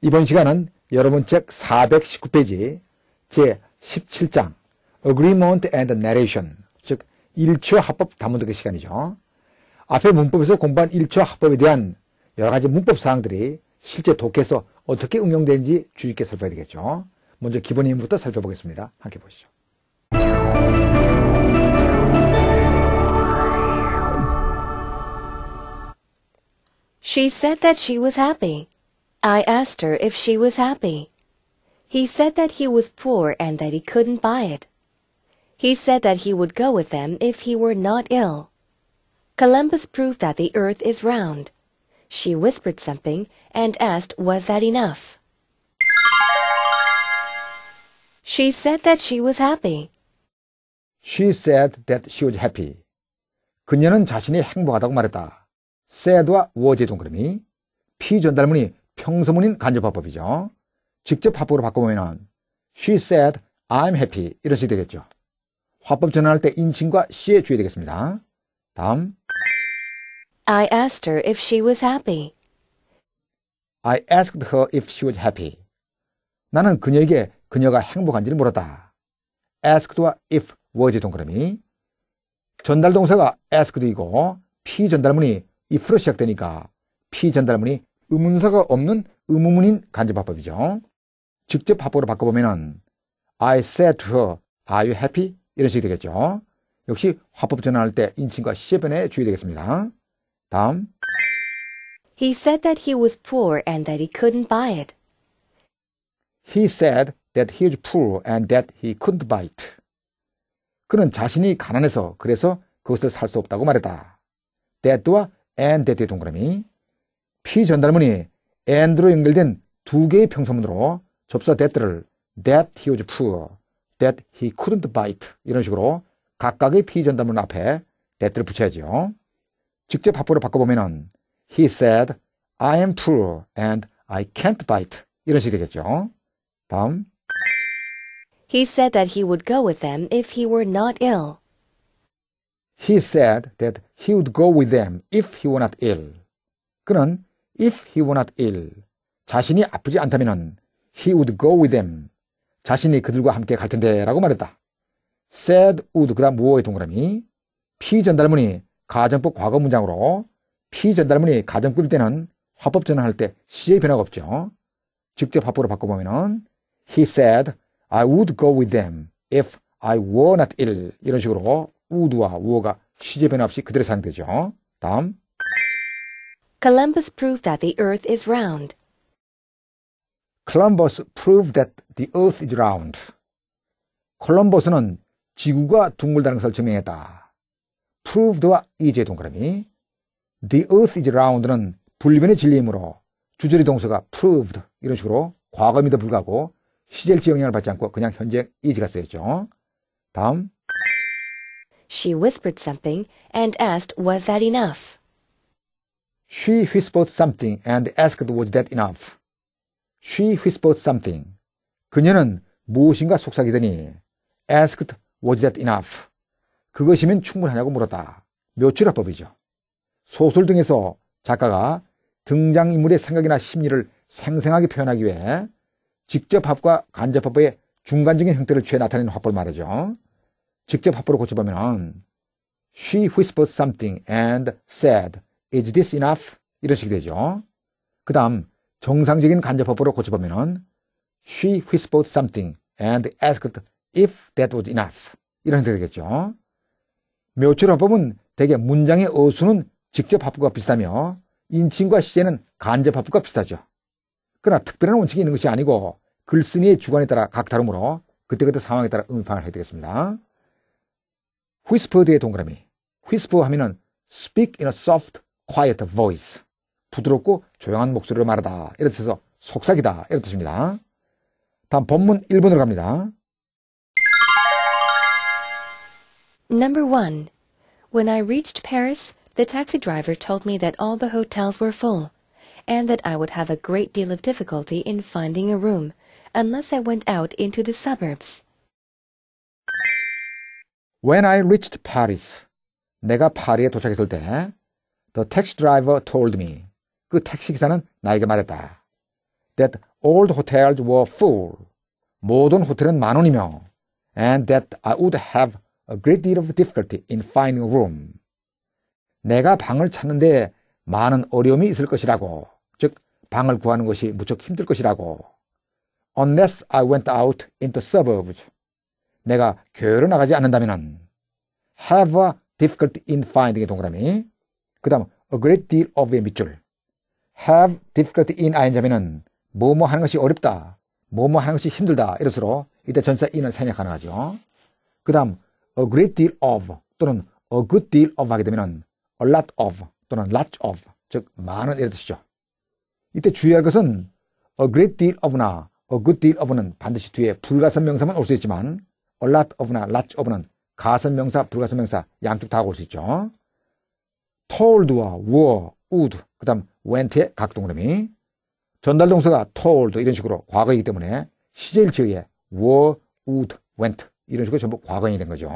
이번 시간은 여러분 책 419페이지 제17장 Agreement and Narration 즉 1초 합법 다문득의 시간이죠. 앞에 문법에서 공부한 1초 합법에 대한 여러 가지 문법 사항들이 실제 독해서 어떻게 응용되는지 주의 깊게 살펴야 되겠죠. 먼저 기본 힘부터 살펴보겠습니다. 함께 보시죠. I asked her if she was happy. He said that he was poor and that he couldn't buy it. He said that he would go with them if he were not ill. Columbus proved that the earth is round. She whispered something and asked, was that enough? She said that she was happy. She said that she was happy. 그녀는 자신이 행복하다고 말했다. said와 was 동그라미, 피 전달문이 평소문인 간접화법이죠. 직접 화법으로 바꿔보면 She said I'm happy 이런 식이 되겠죠. 화법 전환할 때 인칭과 시에 주의되겠습니다. 다음 I asked her if she was happy. I asked her if she was happy. 나는 그녀에게 그녀가 행복한지를 물었다. asked와 if was 동그라미. 전달 동사가 asked이고 피전달문이 if로 시작되니까 피전달문이 의문사가 없는 의문문인 간접화법이죠. 직접 화법으로 바꿔보면은 I said to her, Are you happy? 이런 식이 되겠죠. 역시 화법 전환할 때 인칭과 시제변에 주의되겠습니다. 다음 He said that he was poor and that he couldn't buy it. He said that he was poor and that he couldn't buy it. 그는 자신이 가난해서 그래서 그것을 살 수 없다고 말했다. t h a t 와 and that의 동그라미 피 전달문이 and로 연결된 두 개의 평소문으로 접사 that를 that he was poor, that he couldn't bite 이런 식으로 각각의 피 전달문 앞에 that를 붙여야죠 직접 합보를 바꿔보면은 he said I am poor and I can't bite 이런 식이 되겠죠. 다음 He said that he would go with them if he were not ill. He said that he would go with them if he were not ill. 그는 If he were not ill. 자신이 아프지 않다면 he would go with them. 자신이 그들과 함께 갈 텐데 라고 말했다. said would 그라 무어의 동그라미 피전달문이 가정법 과거 문장으로 피전달문이 가정 법릴 때는 화법 전환할 때 시의 변화가 없죠. 직접 화법으로 바꿔보면은 he said I would go with them if I were not ill 이런 식으로 would와 wore가 시제 변화 없이 그대로 사용되죠. 다음 Columbus proved that the earth is round. Columbus proved that the earth is round. 콜럼버스는 지구가 둥글다는 것을 증명했다. proved와 이제 동그라미. The earth is round는 불변의 진리이므로 주저리 동사가 proved 이런 식으로 과거미도 불구하고 시제일지 영향을 받지 않고 그냥 현재 이지가 쓰였죠. 다음. She whispered something and asked was that enough. She whispered something and asked was that enough. She whispered something. 그녀는 무엇인가 속삭이더니 asked was that enough. 그것이면 충분하냐고 물었다. 묘출화법이죠. 소설 등에서 작가가 등장인물의 생각이나 심리를 생생하게 표현하기 위해 직접합과 간접합의 중간적인 형태를 취해 나타내는 화법을 말하죠. 직접합보로 고쳐보면 she whispered something and said is this enough? 이런 식이 되죠. 그 다음 정상적인 간접법으로 고쳐보면은 she whispered something and asked if that was enough. 이런 형태가 되겠죠. 묘출화법은 대개 문장의 어수는 직접 화법가 비슷하며 인칭과 시제는 간접 화법가 비슷하죠. 그러나 특별한 원칙이 있는 것이 아니고 글쓴이의 주관에 따라 각 다르므로 그때그때 상황에 따라 음판을 해야 되겠습니다. whispered의 동그라미. whisper 하면은 speak in a soft quiet voice. 부드럽고 조용한 목소리로 말하다. 이런 뜻에서 속삭이다. 이런 뜻입니다. 다음 본문 1번으로 갑니다. Number 1. When I reached Paris, the taxi driver told me that all the hotels were full and that I would have a great deal of difficulty in finding a room unless I went out into the suburbs. When I reached Paris. 내가 파리에 도착했을 때 The taxi driver told me. 그 택시 기사는 나에게 말했다. That old hotels were full. 모든 호텔은 만 원이며. And that I would have a great deal of difficulty in finding a room. 내가 방을 찾는데 많은 어려움이 있을 것이라고. 즉, 방을 구하는 것이 무척 힘들 것이라고. Unless I went out into suburbs. 내가 교외로 나가지 않는다면 have a difficulty in finding의 동그라미 그 다음 a great deal of의 밑줄 have difficulty in ing자면은 뭐뭐 하는 것이 어렵다 뭐뭐 하는 것이 힘들다 이것으로 이때 전사 in은 생략 가능하죠 그 다음 a great deal of 또는 a good deal of 하게 되면은 a lot of 또는 lots of 즉 많은 이런 뜻이죠 이때 주의할 것은 a great deal of나 a good deal of는 반드시 뒤에 불가선 명사만 올 수 있지만 a lot of나 lots of는 가선 명사 불가선 명사 양쪽 다 올 수 있죠 told와 were, would, 그 다음 went의 각동그라미 전달 동사가 told 이런 식으로 과거이기 때문에 시제일치의 were, would, went 이런 식으로 전부 과거형이 된 거죠.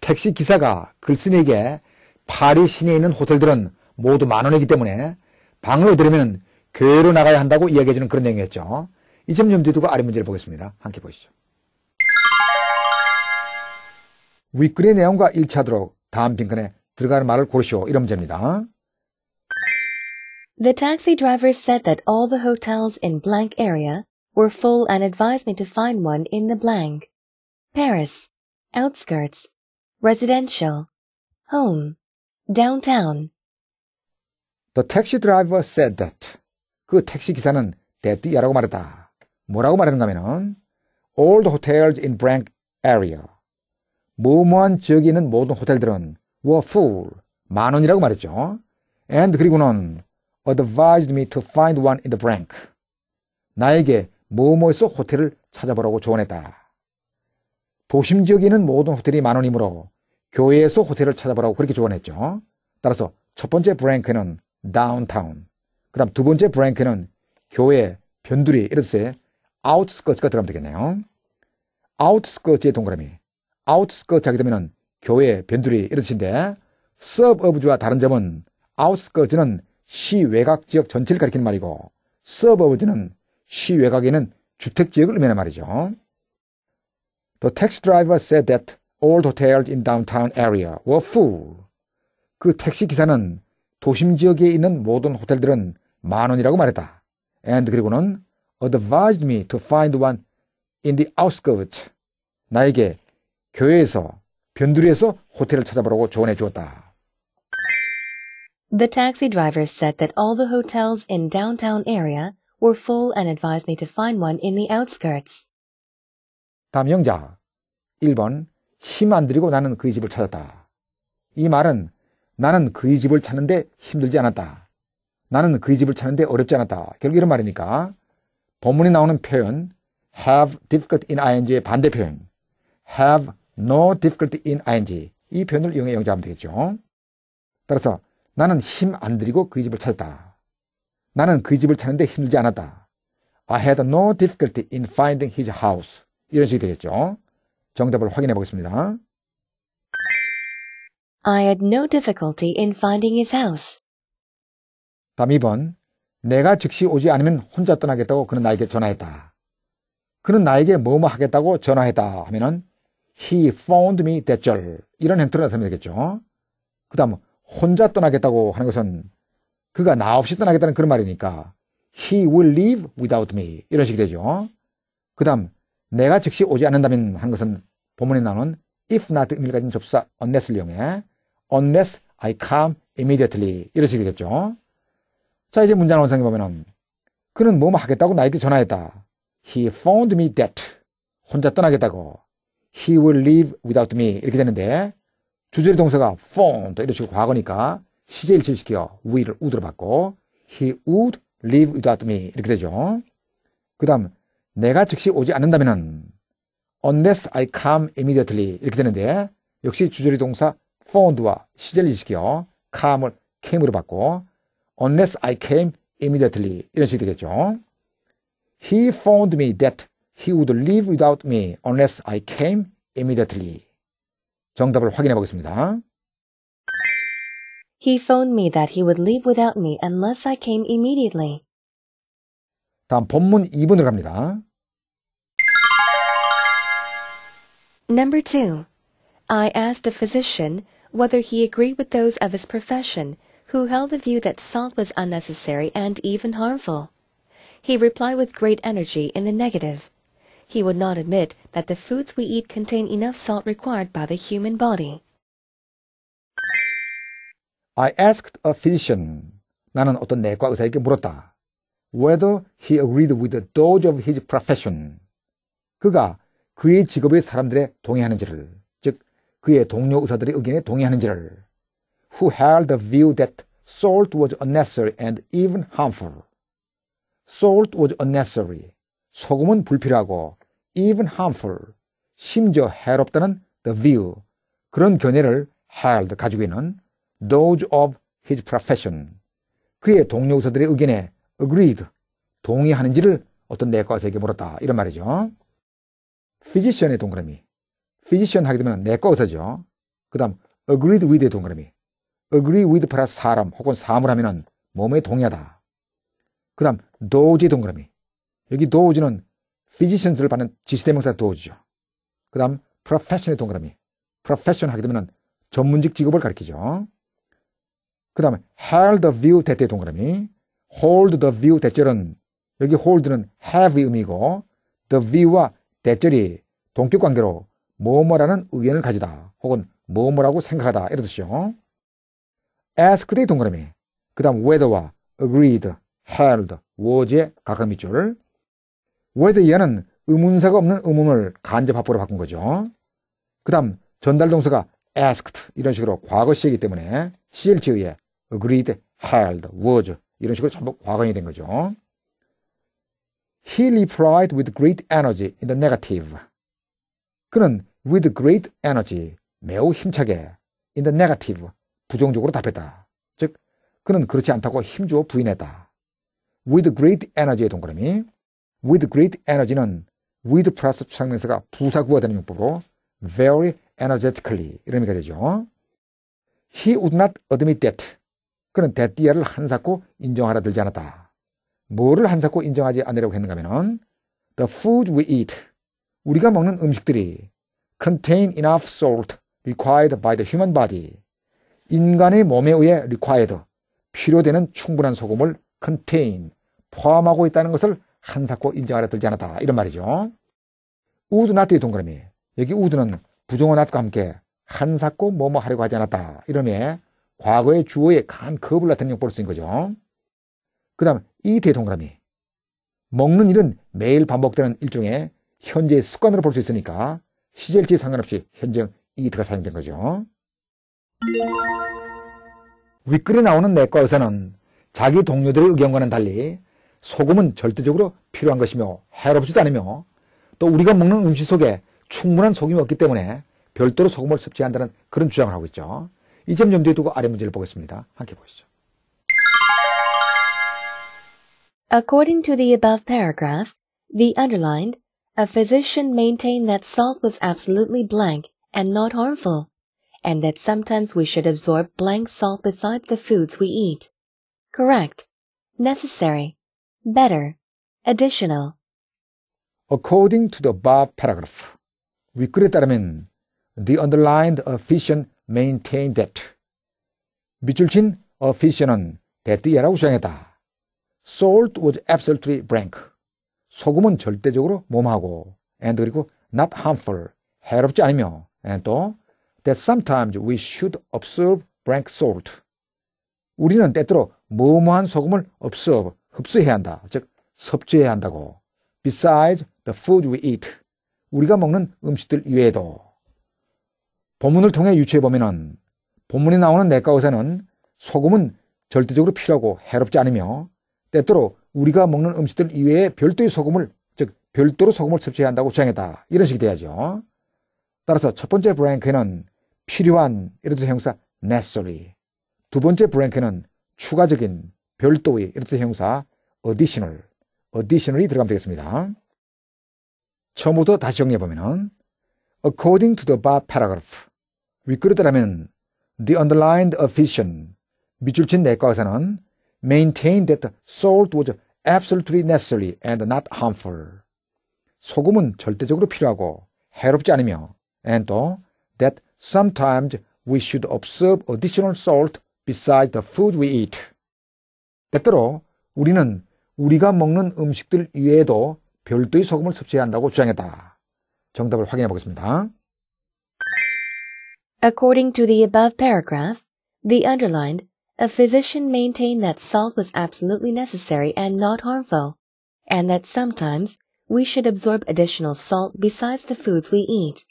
택시 기사가 글쓴이에게 파리 시내에 있는 호텔들은 모두 만 원이기 때문에 방을 얻으려면 교회로 나가야 한다고 이야기해주는 그런 내용이었죠. 이점 염두에 두고 아래 문제를 보겠습니다. 함께 보시죠. 윗글의 내용과 일치하도록 다음 빈칸에 들어가는 말을 고르시오. 이런 문제입니다. The taxi driver said that all the hotels in blank area were full and advised me to find one in the blank. Paris, outskirts, residential, home, downtown. The taxi driver said that. 그 택시 기사는 대띠야라고 말했다. 뭐라고 말하는가 하면은 all the hotels in blank area. 모모한 지역에 있는 모든 호텔들은 were full, 만 원이라고 말했죠. and 그리고는 advised me to find one in the bank. 나에게 모모에서 호텔을 찾아보라고 조언했다. 도심 지역에 있는 모든 호텔이 만 원이므로 교회에서 호텔을 찾아보라고 그렇게 조언했죠. 따라서 첫 번째 브랭크는 다운타운, 그 다음 두 번째 브랭크는 교회, 변두리, 이런 데 아웃스커츠가 들어가면 되겠네요. 아웃스커츠의 동그라미, 아웃스커트 하게 되면 교회, 변두리 이러신데 서브어브즈와 다른 점은 아웃스커트는 시외곽 지역 전체를 가리키는 말이고 서브어브즈는 시외곽에는 있 주택지역을 의미하는 말이죠. The taxi driver said that all hotels in downtown area were full. 그 택시 기사는 도심 지역에 있는 모든 호텔들은 만 원이라고 말했다. And 그리고는 advised me to find one in the outskirts. 나에게 교회에서 변두리에서 호텔을 찾아보라고 조언해 주었다. The taxi driver said that all the hotels in downtown area were full and advised me to find one in the outskirts. 다음 영자 1번 힘 안 들이고 나는 그의 집을 찾았다. 이 말은 나는 그의 집을 찾는데 힘들지 않았다. 나는 그의 집을 찾는데 어렵지 않았다. 결국 이런 말이니까 본문에 나오는 표현 have difficult in ing의 반대 표현 have no difficulty in ing 이 표현을 이용해 영작하면 되겠죠. 따라서 나는 힘 안 들이고 그 집을 찾았다. 나는 그 집을 찾는데 힘들지 않았다. I had no difficulty in finding his house. 이런 식이 되겠죠. 정답을 확인해 보겠습니다. I had no difficulty in finding his house. 다음 2번. 내가 즉시 오지 않으면 혼자 떠나겠다고 그는 나에게 전화했다. 그는 나에게 뭐뭐 하겠다고 전화했다 하면은 He found me 대절. 이런 형태로 나타내면 되겠죠. 그 다음, 혼자 떠나겠다고 하는 것은 그가 나 없이 떠나겠다는 그런 말이니까 He will leave without me. 이런 식이 되죠. 그 다음, 내가 즉시 오지 않는다면 하는 것은 본문에 나오는 if not 의미를 가진 접사 unless를 이용해 unless I come immediately. 이런 식이 되겠죠. 자, 이제 문장 원상에 보면은 그는 뭐뭐 하겠다고 나에게 전화했다. He found me that. 혼자 떠나겠다고. he will live without me 이렇게 되는데 주절의 동사가 phone 또 이런 식으로 과거니까 시제 일치시켜 will을 would로 받고 he would live without me 이렇게 되죠. 그 다음 내가 즉시 오지 않는다면은 unless I come immediately 이렇게 되는데 역시 주절의 동사 phone와 시제를 일치시켜 come을 came으로 받고 unless I came immediately 이런 식이 되겠죠. He phoned me that He would live without me unless I came immediately. 정답을 확인해 보겠습니다. He phoned me that he would leave without me unless I came immediately. 다음 본문 2번으로 갑니다. Number 2. I asked a physician whether he agreed with those of his profession who held the view that salt was unnecessary and even harmful. He replied with great energy in the negative he would not admit that the foods we eat contain enough salt required by the human body. I asked a physician, 나는 어떤 내과 의사에게 물었다. whether he agreed with the doge of his profession. 그가 그의 직업의 사람들의 동의하는지를, 즉 그의 동료 의사들의 의견에 동의하는지를, who held the view that salt was unnecessary and even harmful. Salt was unnecessary 소금은 불필요하고 even harmful, 심지어 해롭다는 the view, 그런 견해를 held 가지고 있는 those of his profession, 그의 동료 의사들의 의견에 agreed, 동의하는지를 어떤 내과 의사에게 물었다. 이런 말이죠. physician의 동그라미. physician 하게 되면 내과 의사죠. 그 다음 agreed with의 동그라미. agree with 플러스 사람 혹은 사물 하면은 몸에 동의하다. 그 다음 doge의 동그라미. 여기 도우즈는 physicians를 받는 지시대명사 도우즈죠그 다음 profession의 동그라미. profession 하게 되면 전문직 직업을 가리키죠. 그 다음에 held the view 대때 동그라미. hold the view 대절은 여기 hold는 have 의미고 the view와 대절이 동격 관계로 뭐뭐라는 의견을 가지다 혹은 뭐뭐라고 생각하다 이러듯이요 ask 대 동그라미. 그 다음 whether와 agreed, held, was의 가까이 밑줄. 오에서 이하는 의문사가 없는 의문을 간접합보로 바꾼 거죠. 그 다음 전달동사가 asked 이런 식으로 과거 시이기 때문에 CLG에 agreed, held, was 이런 식으로 전부 과거형이 된 거죠. He replied with great energy in the negative. 그는 with great energy, 매우 힘차게 in the negative, 부정적으로 답했다. 즉, 그는 그렇지 않다고 힘주어 부인했다. with great energy의 동그라미 with great energy는 with 플러스 추상명사가 부사구가 되는 용법으로 very energetically 이런 의미가 되죠. He would not admit that. 그는 that를 한사코 인정하라 들지 않았다. 뭐를 한사코 인정하지 않으려고 했는가 하면은 the food we eat. 우리가 먹는 음식들이 contain enough salt required by the human body. 인간의 몸에 의해 required. 필요되는 충분한 소금을 contain. 포함하고 있다는 것을 한사코 인정하라 들지 않았다. 이런 말이죠. 우드 나트의 동그라미. 여기 우드는 부정어 나트과 함께 한사코 뭐뭐 하려고 하지 않았다. 이러면 과거의 주어에 강한 겁을 나타내는 용법을 쓴 거죠. 그 다음 이태 동그라미. 먹는 일은 매일 반복되는 일종의 현재의 습관으로 볼 수 있으니까 시절지 상관없이 현재형 이트가 사용된 거죠. 윗글에 나오는 내과 의사는 자기 동료들의 의견과는 달리 소금은 절대적으로 필요한 것이며 해롭지도 않으며 또 우리가 먹는 음식 속에 충분한 소금이 없기 때문에 별도로 소금을 섭취한다는 그런 주장을 하고 있죠. 이점 염두에 두고 아래 문제를 보겠습니다. 함께 보시죠. According to the above paragraph, the underlined, a physician maintained that salt was absolutely blank and not harmful, and that sometimes we should absorb blank salt besides the foods we eat. Correct. Necessary. better, additional. According to the above paragraph, 위글에 따르면 the underlined officiant maintained that 밑줄 친 officiant은 that이라고 주장했다. Salt was absolutely blank. 소금은 절대적으로 몸하고 and 그리고 not harmful, 해롭지 않으며 and 또 that sometimes we should observe blank salt. 우리는 때때로 무모한 소금을 observe, 흡수해야 한다. 즉, 섭취해야 한다고. Besides the food we eat. 우리가 먹는 음식들 이외에도. 본문을 통해 유추해보면은 본문에 나오는 내과 의사는 소금은 절대적으로 필요하고 해롭지 않으며 때때로 우리가 먹는 음식들 이외에 별도의 소금을 즉 별도로 소금을 섭취해야 한다고 주장했다. 이런 식이 돼야죠. 따라서 첫 번째 브랭크에는 필요한 이런 뜻 형사 necessary 두 번째 브랭크는 추가적인 별도의 이렇듯 형사 additional, additional이 들어가면 되겠습니다. 처음부터 다시 정리해보면은 according to the bar paragraph 위끄르다라면 the underlined p f y s i c i a n 밑줄친 내과 의사는 m a i n t a i n that salt was absolutely necessary and not harmful 소금은 절대적으로 필요하고 해롭지 않으며 and 또 that sometimes we should observe additional salt besides the food we eat 때때로 우리는 우리가 먹는 음식들 이외에도 별도의 소금을 섭취해야 한다고 주장했다. 정답을 확인해 보겠습니다. According to the above paragraph, the underlined, a physician maintained that salt was absolutely necessary and not harmful, and that sometimes we should absorb additional salt besides the foods we eat.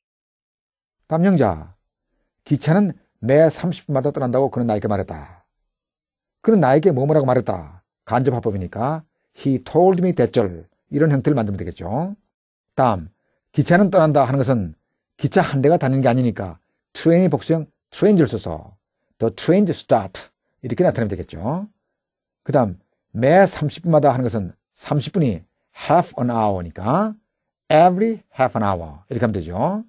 남영자, 기차는 매 30분마다 떠난다고 그는 나에게 말했다. 그는 나에게 뭐뭐라고 말했다. 간접화법이니까 he told me that 절 이런 형태를 만들면 되겠죠. 다음 기차는 떠난다 하는 것은 기차 한 대가 다니는 게 아니니까 트 r 인 i 이 복수형 트 r 인즈를 써서 the train start 이렇게 나타내면 되겠죠. 그 다음 매 30분마다 하는 것은 30분이 half an hour니까 every half an hour 이렇게 하면 되죠.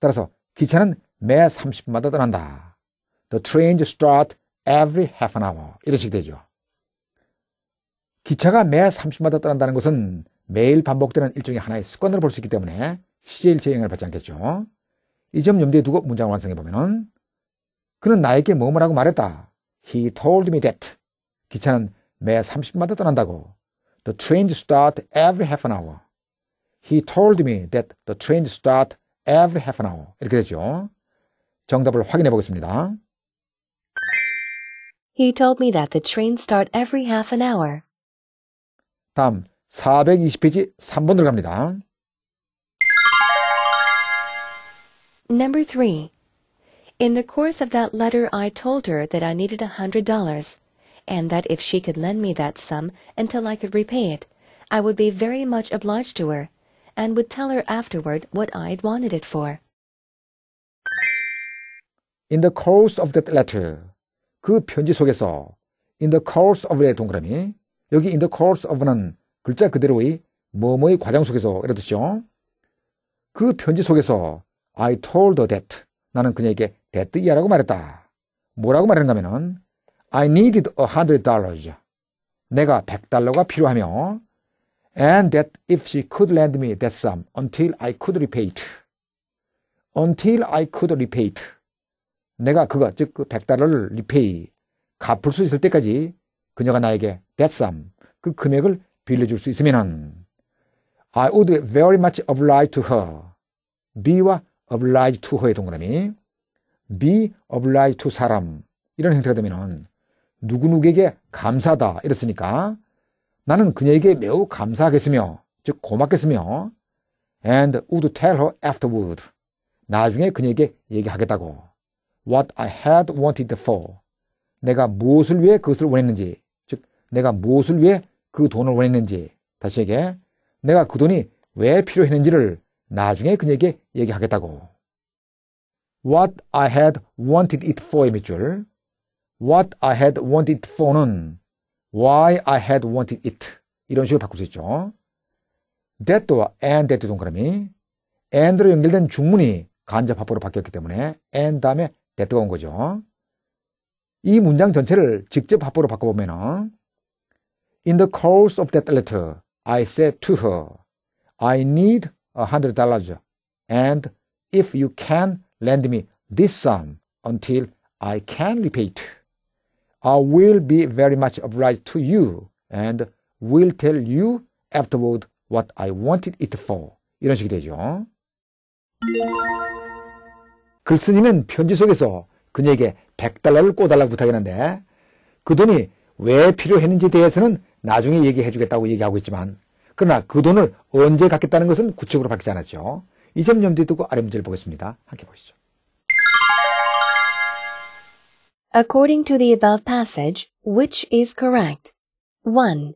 따라서 기차는 매 30분마다 떠난다. The trains start every half an hour. 이런 식 되죠. 기차가 매 30마다 떠난다는 것은 매일 반복되는 일종의 하나의 습관으로 볼 수 있기 때문에 시제일체 영향을 받지 않겠죠. 이 점 염두에 두고 문장을 완성해보면은 그는 나에게 뭐뭐라고 말했다. He told me that. 기차는 매 30마다 떠난다고. The trains start every half an hour. He told me that the trains start every half an hour. 이렇게 되죠. 정답을 확인해 보겠습니다. He told me that the trains start every half an hour. 다음 420페이지 3번 갑니다. Number 3. In the course of that letter I told her that I needed a hundred dollars and that if she could lend me that sum until I could repay it, I would be very much obliged to her and would tell her afterward what I had wanted it for. In the course of that letter 그 편지 속에서 in the course of의 동그라미 여기 in the course of는 글자 그대로의 뭐뭐의 과정 속에서 이런 뜻이죠. 그 편지 속에서 I told her that 나는 그녀에게 that 이하라고 말했다. 뭐라고 말했는가 하면은 I needed a hundred dollars 내가 100달러가 필요하며 and that if she could lend me that sum until I could repay it until I could repay it 내가 그거, 즉, 그 100달러를 리페이, 갚을 수 있을 때까지 그녀가 나에게 대쌈, 그 금액을 빌려줄 수 있으면은, I would be very much o b l i g e to her. be와 obliged to her의 동그라미, be o b l i g e to 사람, 이런 형태가 되면은, 누구누구에게 감사하다, 이랬으니까, 나는 그녀에게 매우 감사하겠으며, 즉, 고맙겠으며, and would tell her afterward. 나중에 그녀에게 얘기하겠다고. what I had wanted for. 내가 무엇을 위해 그것을 원했는지. 즉, 내가 무엇을 위해 그 돈을 원했는지. 다시 얘기해. 내가 그 돈이 왜 필요했는지를 나중에 그녀에게 얘기하겠다고. What I had wanted it for 의 밑줄. What I had wanted for는 why I had wanted it. 이런 식으로 바꿀 수 있죠. that와 and that 동그라미. and로 연결된 중문이 간접합보로 바뀌었기 때문에 and 다음에 대 뜨거운 거죠. 이 문장 전체를 직접 합보로 바꿔보면은 In the course of that letter, I said to her, I need a hundred dollars, and if you can lend me this sum until I can repay it, I will be very much obliged to you and will tell you afterward what I wanted it for. 이런 식이 되죠. 글쓴이는 편지 속에서 그녀에게 100달러를 꿔달라고 부탁했는데 그 돈이 왜 필요했는지 대해서는 나중에 얘기해 주겠다고 얘기하고 있지만 그러나 그 돈을 언제 갚겠다는 것은 구축으로 밝히지 않았죠. 이 점 염두에 두고 아래 문제를 보겠습니다. 함께 보시죠. According to the above passage, which is correct? 1.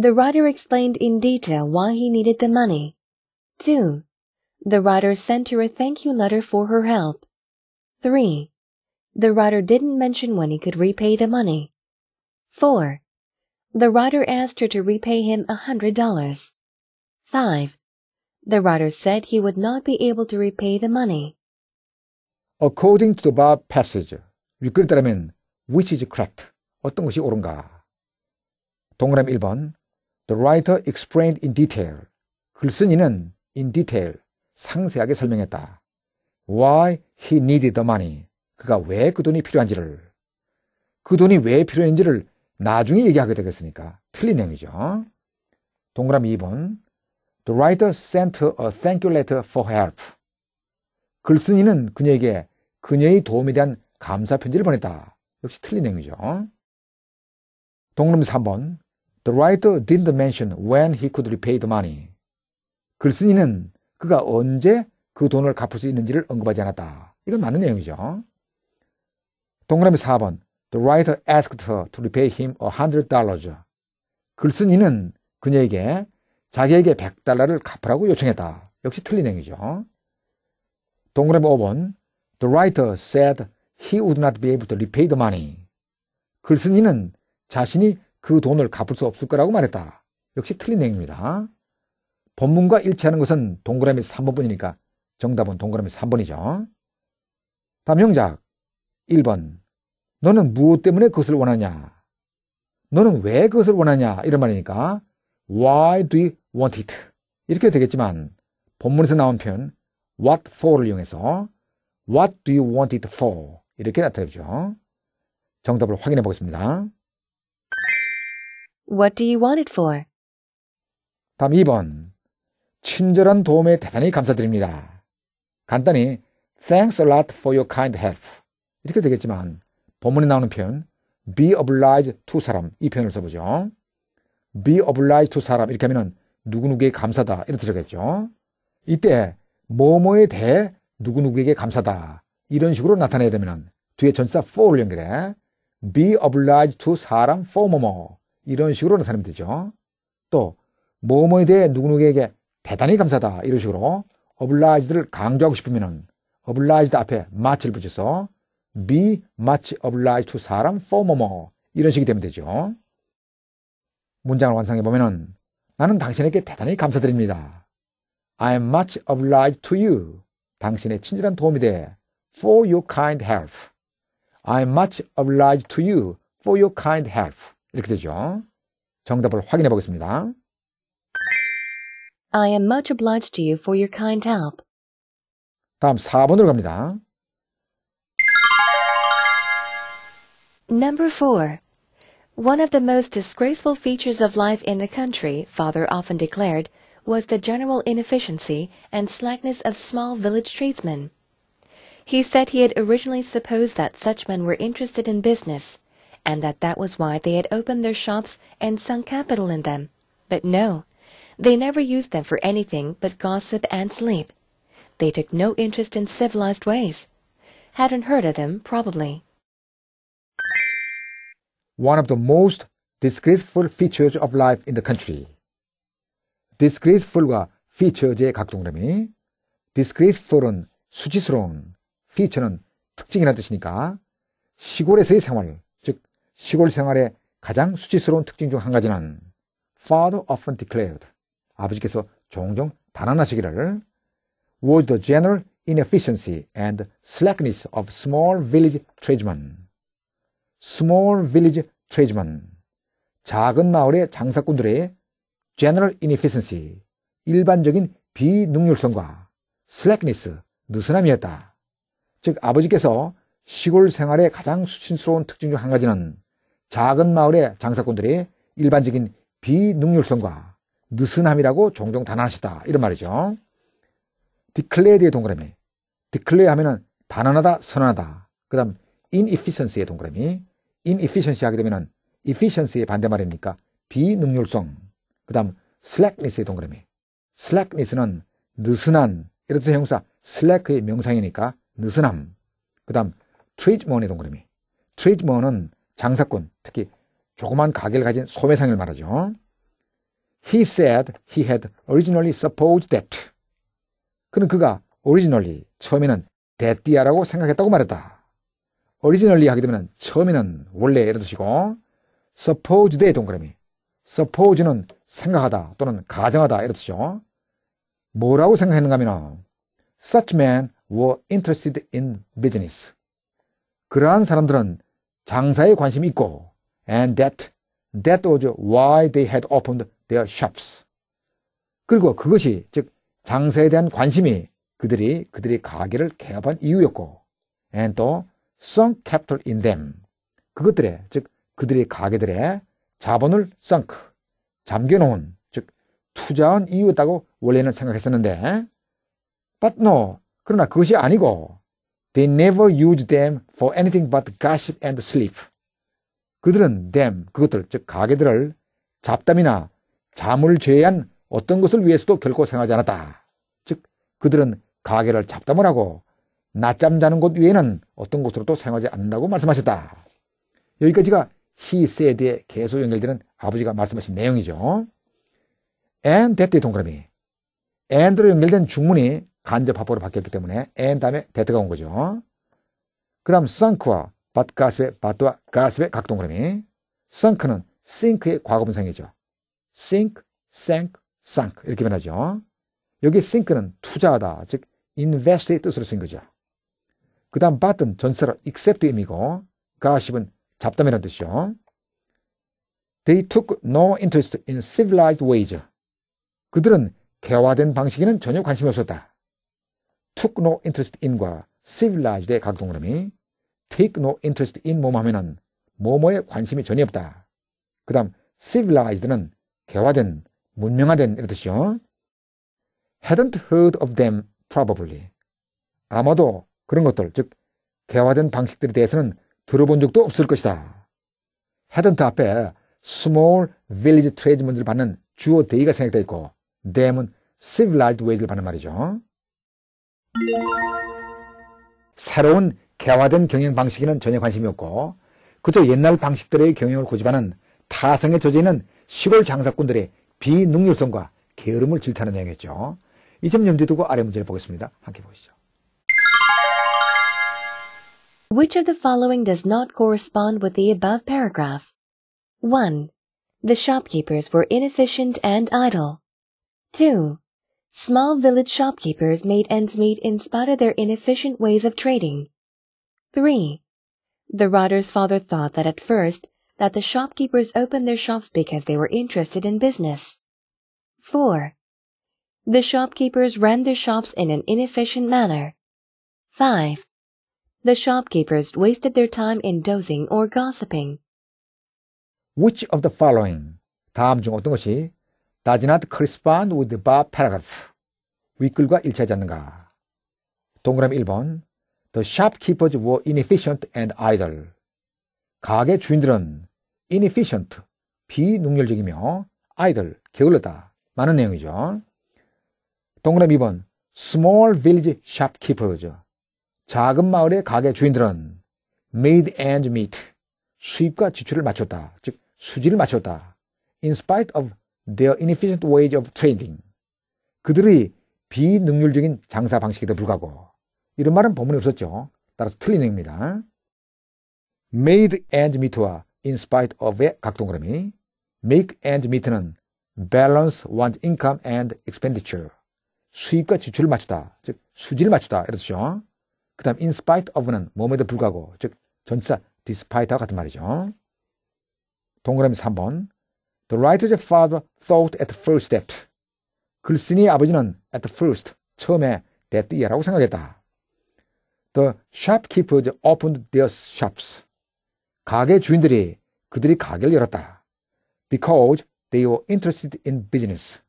The writer explained in detail why he needed the money. 2. The writer sent her a thank you letter for her help. 3. The writer didn't mention when he could repay the money. 4. The writer asked her to repay him a hundred dollars. 5. The writer said he would not be able to repay the money. According to the above passage, determine which is correct? 어떤 것이 옳은가? 동그라미 1번 The writer explained in detail. 글쓴이는 in detail 상세하게 설명했다. Why he needed the money. 그가 왜 그 돈이 필요한지를. 그 돈이 왜 필요한지를 나중에 얘기하게 되겠으니까. 틀린 내용이죠. 동그라미 2번. The writer sent a thank you letter for help. 글쓴이는 그녀에게 그녀의 도움에 대한 감사 편지를 보냈다. 역시 틀린 내용이죠. 동그라미 3번. The writer didn't mention when he could repay the money. 글쓴이는 그가 언제 그 돈을 갚을 수 있는지를 언급하지 않았다. 이건 맞는 내용이죠. 동그라미 4번. The writer asked her to repay him a hundred dollars. 글쓴이는 그녀에게 자기에게 100달러를 갚으라고 요청했다. 역시 틀린 내용이죠 동그라미 5번. The writer said he would not be able to repay the money. 글쓴이는 자신이 그 돈을 갚을 수 없을 거라고 말했다. 역시 틀린 내용입니다 본문과 일치하는 것은 동그라미 3번뿐이니까 정답은 동그라미 3번이죠. 다음 형작 1번 너는 무엇 때문에 그것을 원하냐? 너는 왜 그것을 원하냐? 이런 말이니까 Why do you want it? 이렇게 되겠지만 본문에서 나온 표현 What for를 이용해서 What do you want it for? 이렇게 나타내죠. 정답을 확인해 보겠습니다. What do you want it for? 다음 2번 친절한 도움에 대단히 감사드립니다. 간단히 Thanks a lot for your kind help 이렇게 되겠지만 본문에 나오는 표현 be obliged to 사람 이 표현을 써보죠. be obliged to 사람 이렇게 하면 누구누구에게 감사다 이런 뜻이겠죠. 이때 뭐뭐에 대해 누구누구에게 감사다 이런 식으로 나타내야 되면 뒤에 전사 for를 연결해 be obliged to 사람 for 뭐뭐 이런 식으로 나타내면 되죠. 또 뭐뭐에 대해 누구누구에게 대단히 감사다 이런 식으로 obliged를 강조하고 싶으면은 obliged 앞에 much를 붙여서 be much obliged to 사람 for 뭐뭐 이런 식이 되면 되죠. 문장을 완성해 보면은 나는 당신에게 대단히 감사드립니다. I am much obliged to you. 당신의 친절한 도움이 돼. For your kind help. I am much obliged to you for your kind help. 이렇게 되죠. 정답을 확인해 보겠습니다. I am much obliged to you for your kind help. 다음 4번으로 갑니다. Number 4. One of the most disgraceful features of life in the country, father often declared, was the general inefficiency and slackness of small village tradesmen. He said he had originally supposed that such men were interested in business, and that that was why they had opened their shops and sunk capital in them. But no, they never used them for anything but gossip and sleep. They took no interest in civilized ways. Hadn't heard of them, probably. One of the most disgraceful features of life in the country. disgraceful과 features의 각동그라미. disgraceful은 수치스러운, feature는 특징이라는 뜻이니까 시골에서의 생활, 즉 시골 생활의 가장 수치스러운 특징 중 한 가지는 father often declared 아버지께서 종종 단언하시기를 was the general inefficiency and slackness of small village tradesmen. small village tradesmen. 작은 마을의 장사꾼들의 general inefficiency, 일반적인 비능률성과 slackness, 느슨함이었다. 즉 아버지께서 시골 생활의 가장 수치스러운 특징 중 한 가지는 작은 마을의 장사꾼들의 일반적인 비능률성과 느슨함이라고 종종 단언하시다. 이런 말이죠. declare 뒤 동그라미. declare 하면은 단언하다, 선언하다. 그 다음, inefficiency의 동그라미. inefficiency 하게 되면은 efficiency의 반대말이니까 비능률성. 그 다음, slackness의 동그라미. slackness는 느슨한, 예를 들어 형사 slack의 명상이니까 느슨함. 그 다음, 트레이즈먼의 동그라미. 트레이즈먼은 장사꾼, 특히 조그만 가게를 가진 소매상을 말하죠. He said he had originally supposed that. 그는 그가 originally 처음에는 that이야라고 생각했다고 말했다. originally 하게 되면 처음에는 원래 이런 뜻이고 suppose 대 동그라미. suppose는 생각하다 또는 가정하다 이런 뜻이죠. 뭐라고 생각했는가 하면 such men were interested in business. 그러한 사람들은 장사에 관심이 있고 and that That was why they had opened their shops. 그리고 그것이 즉 장사에 대한 관심이 그들이 그들의 가게를 개업한 이유였고, and 또 sunk capital in them. 그것들의 즉 그들의 가게들의 자본을 sunk 잠겨놓은 즉 투자한 이유였다고 원래는 생각했었는데, but no 그러나 그것이 아니고 they never used them for anything but gossip and sleep. 그들은 t 그것들, 즉 가게들을 잡담이나 잠을 제외한 어떤 것을 위해서도 결코 생하지 않았다. 즉 그들은 가게를 잡담을 하고 낮잠 자는 곳 외에는 어떤 곳으로도 생하지 않는다고 말씀하셨다. 여기까지가 히세드에 계속 연결되는 아버지가 말씀하신 내용이죠. 앤 데트의 동그라미. 앤드로 연결된 중문이 간접합보로 바뀌었기 때문에 앤 다음에 데트가온 거죠. 그럼 s u n 와 밭가스의 밭과 가스의 각동그라미. sunk는 sink의 과거분사이죠. sink, sank, sunk 이렇게 변하죠. 여기 sink는 투자하다, 즉 invest의 뜻으로 쓴 거죠. 그 다음 but은 전세로 except 의미고 가십은 잡담이라는 뜻이죠. They took no interest in civilized ways. 그들은 개화된 방식에는 전혀 관심이 없었다. took no interest in과 civilized의 각동그라미 take no interest in 뭐뭐 하면은 뭐뭐에 관심이 전혀 없다. 그 다음 civilized는 개화된, 문명화된 이런 뜻이요. hadn't heard of them probably. 아마도 그런 것들, 즉 개화된 방식들에 대해서는 들어본 적도 없을 것이다. hadn't 앞에 small village t r a d e s m e n 을 받는 주어 대의가 생각되어 있고 them은 civilized way를 받는 말이죠. 새로운 개화된 경영 방식에는 전혀 관심이 없고 그저 옛날 방식들의 경영을 고집하는 타성의 조제는 시골 장사꾼들의 비능률성과 게으름을 질타하는 내용이었죠. 이 점 염두에 두고 아래 문제를 보겠습니다. 함께 보시죠. Which of the following does not correspond with the above paragraph? 1. The shopkeepers were inefficient and idle. 2. Small village shopkeepers made ends meet in spite of their inefficient ways of trading. 3. The Rodder's father thought that at first that the shopkeepers opened their shops because they were interested in business. 4. The shopkeepers ran their shops in an inefficient manner. 5. The shopkeepers wasted their time in dozing or gossiping. Which of the following 다음 중 어떤 것이 does not correspond with the above paragraph? 윗글과 일치하지 않는가? 동그라미 1번 The shopkeepers were inefficient and idle. 가게 주인들은 inefficient, 비능률적이며 idle, 게을렀다. 많은 내용이죠. 동그라미 2번 small village shopkeepers 작은 마을의 가게 주인들은 made and meet 수입과 지출을 맞췄다. 즉 수지를 맞췄다. in spite of their inefficient ways of trading 그들의 비능률적인 장사 방식에도 불구하고 이런 말은 본문에 없었죠. 따라서 틀린 의미입니다. made and meet와 in spite of의 각동그라미 make and meet는 balance one's income and expenditure 수입과 지출을 맞추다 즉 수지를 맞추다 이렇죠. 그 다음 in spite of는 몸에도 불구하고 즉 전치사 despite와 같은 말이죠. 동그라미 3번 The writer's father thought at first that 글쓴이의 아버지는 at first 처음에 that 이라고 생각했다. The shopkeepers opened their shops. 가게 주인들이 그들이 가게를 열었다. Because they were interested in business.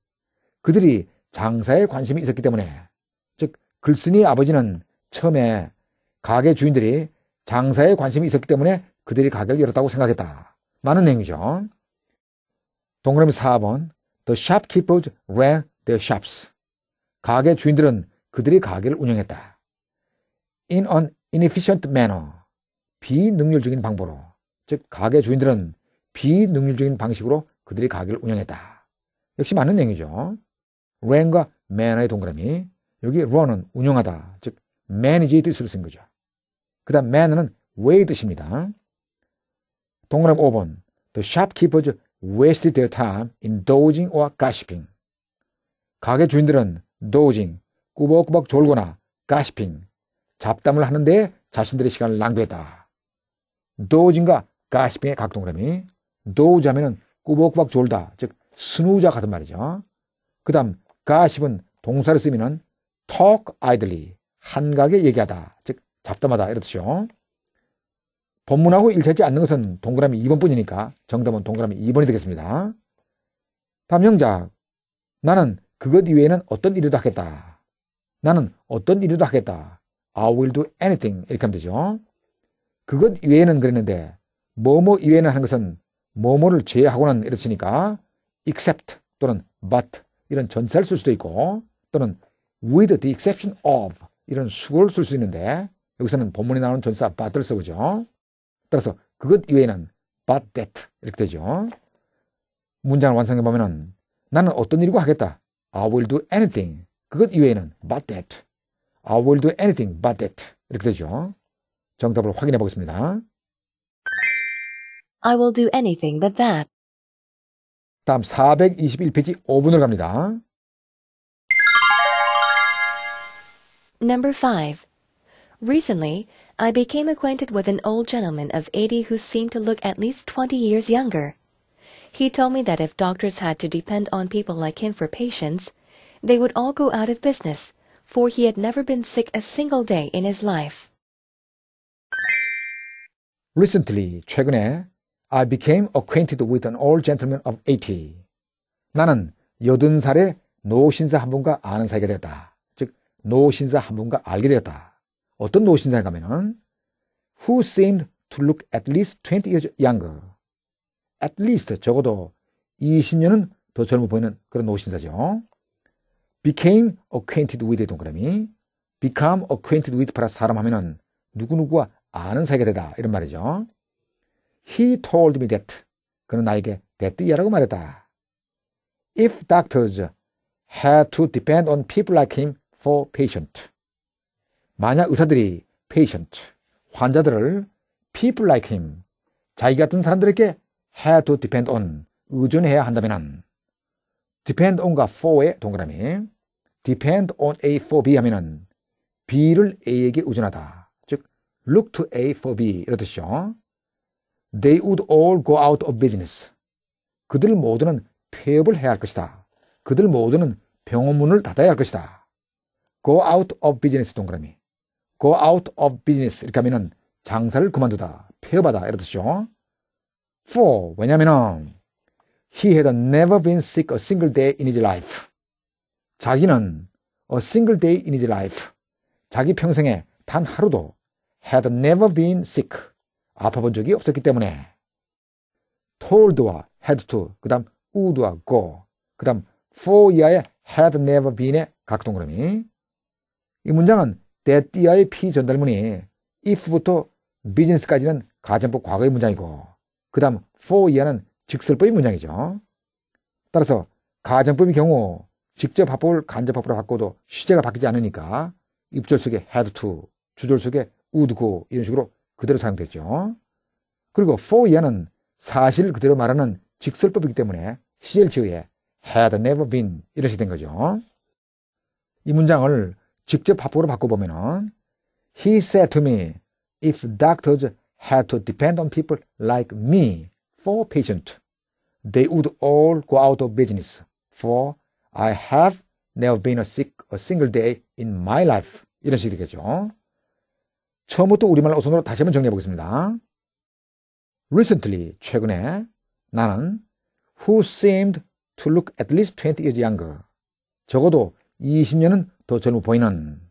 그들이 장사에 관심이 있었기 때문에. 즉, 글쓴이 아버지는 처음에 가게 주인들이 장사에 관심이 있었기 때문에 그들이 가게를 열었다고 생각했다. 많은 내용이죠. 동그라미 4번. The shopkeepers ran their shops. 가게 주인들은 그들이 가게를 운영했다. in an inefficient manner. 비능률적인 방법으로. 즉, 가게 주인들은 비능률적인 방식으로 그들이 가게를 운영했다. 역시 맞는 내용이죠. run과 manner의 동그라미. 여기 run은 운영하다. 즉, manage의 뜻으로 쓴 거죠. 그 다음 manner는 way의 뜻입니다. 동그라미 5번. The shopkeepers wasted their time in dozing or gossiping. 가게 주인들은 dozing, 꾸벅꾸벅 졸거나 gossiping, 잡담을 하는데 자신들의 시간을 낭비했다. 노우진가 가시핑의 각동그라미 노우자 하면 꾸벅꾸벅 졸다 즉 스누자 같은 말이죠 그 다음 가십은 동사를 쓰면 talk idly 한가게 얘기하다 즉 잡담하다 이런 뜻이요 본문하고 일치하지 않는 것은 동그라미 2번뿐이니까 정답은 동그라미 2번이 되겠습니다 다음 형작 나는 그것 이외에는 어떤 일도 하겠다 나는 어떤 일도 하겠다 I will do anything 이렇게 하면 되죠. 그것 이외에는 그랬는데 뭐뭐 이외에는 하는 것은 뭐뭐를 제외하고는 이렇으니까 except 또는 but 이런 전사를 쓸 수도 있고 또는 with the exception of 이런 수고를 쓸 수 있는데 여기서는 본문에 나오는 전사 but를 써보죠. 따라서 그것 이외에는 but that 이렇게 되죠. 문장을 완성해 보면은 나는 어떤 일이고 하겠다. I will do anything. 그것 이외에는 but that. I will do anything but that. 이렇게 되죠. 정답을 확인해 보겠습니다. I will do anything but that. 다음 421페이지 5분으로 갑니다. Number 5. Recently, I became acquainted with an old gentleman of 80 who seemed to look at least 20 years younger. He told me that if doctors had to depend on people like him for patients, they would all go out of business for he had never been sick a single day in his life. Recently, 최근에, I became acquainted with an old gentleman of 80. 나는 80살의 노신사 한 분과 아는 사이가 되었다. 즉, 노신사 한 분과 알게 되었다. 어떤 노신사에 가면은 who seemed to look at least 20 years younger. at least 적어도 20년은 더 젊어 보이는 그런 노신사죠. became acquainted with 동그라미 become acquainted with 플러스 사람 하면은 누구누구와 아는 사이가 되다 이런 말이죠. He told me that 그는 나에게 that이라고 말했다. If doctors had to depend on people like him for patient 만약 의사들이 patient 환자들을 people like him 자기 같은 사람들에게 had to depend on 의존해야 한다면 은 depend on과 for의 동그라미 depend on A for B 하면은 B를 A에게 의존하다 즉 look to A for B 이런 뜻이죠 They would all go out of business 그들 모두는 폐업을 해야 할 것이다 그들 모두는 병원문을 닫아야 할 것이다 go out of business 동그라미 go out of business 이렇게 하면은 장사를 그만두다 폐업하다 이런 뜻이죠 for 왜냐면은 He had never been sick a single day in his life. 자기는 a single day in his life. 자기 평생에 단 하루도 had never been sick. 아파본 적이 없었기 때문에 told와 had to, 그 다음 would와 go, 그 다음 for 이하의 had never been의 각 동그라미. 이 문장은 that 이하의 피 전달문이 if부터 business까지는 가정법 과거의 문장이고, 그 다음 for 이하는 직설법이 문장이죠. 따라서 가정법의 경우 직접 합법을 간접합법으로 바꿔도 시제가 바뀌지 않으니까 입절 속에 had to, 주절 속에 would go 이런 식으로 그대로 사용됐죠. 그리고 for 이하는 사실 그대로 말하는 직설법이기 때문에 시제를 지어야 had never been 이런 식이 된 거죠. 이 문장을 직접 합법으로 바꿔보면 He said to me, if doctors had to depend on people like me, for patient. They would all go out of business, for I have never been a sick a single day in my life. 이런 식이 되겠죠. 처음부터 우리말 어순으로 다시 한번 정리해 보겠습니다. Recently, 최근에 나는 who seemed to look at least 20 years younger. 적어도 20년은 더 젊어 보이는